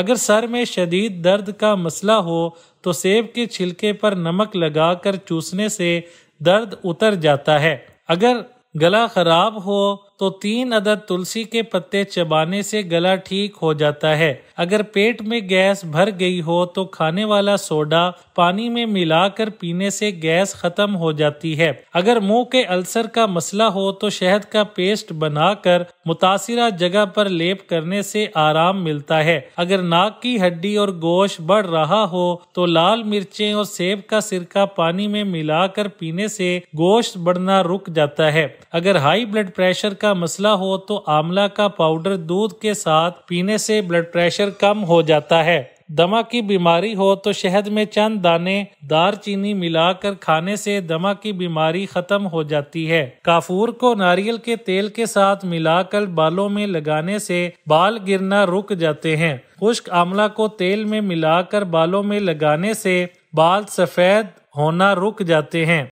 अगर सर में शदीद दर्द का मसला हो तो सेब के छिलके पर नमक लगाकर चूसने से दर्द उतर जाता है अगर गला खराब हो तो तीन अदद तुलसी के पत्ते चबाने से गला ठीक हो जाता है अगर पेट में गैस भर गई हो तो खाने वाला सोडा पानी में मिलाकर पीने से गैस खत्म हो जाती है अगर मुंह के अल्सर का मसला हो तो शहद का पेस्ट बनाकर मुतासरा जगह पर लेप करने से आराम मिलता है अगर नाक की हड्डी और गोश बढ़ रहा हो तो लाल मिर्चें और सेब का सिरका पानी में मिलाकर पीने से गोश्त बढ़ना रुक जाता है अगर हाई ब्लड प्रेशर का मसला हो तो आंवला का पाउडर दूध के साथ पीने से ब्लड प्रेशर कम हो जाता है दमा की बीमारी हो तो शहद में चंद दाने दार चीनी मिलाकर खाने से दमा की बीमारी खत्म हो जाती है काफूर को नारियल के तेल के साथ मिलाकर बालों में लगाने से बाल गिरना रुक जाते हैं खुश्क आमला को तेल में मिलाकर बालों में लगाने से बाल सफेद होना रुक जाते हैं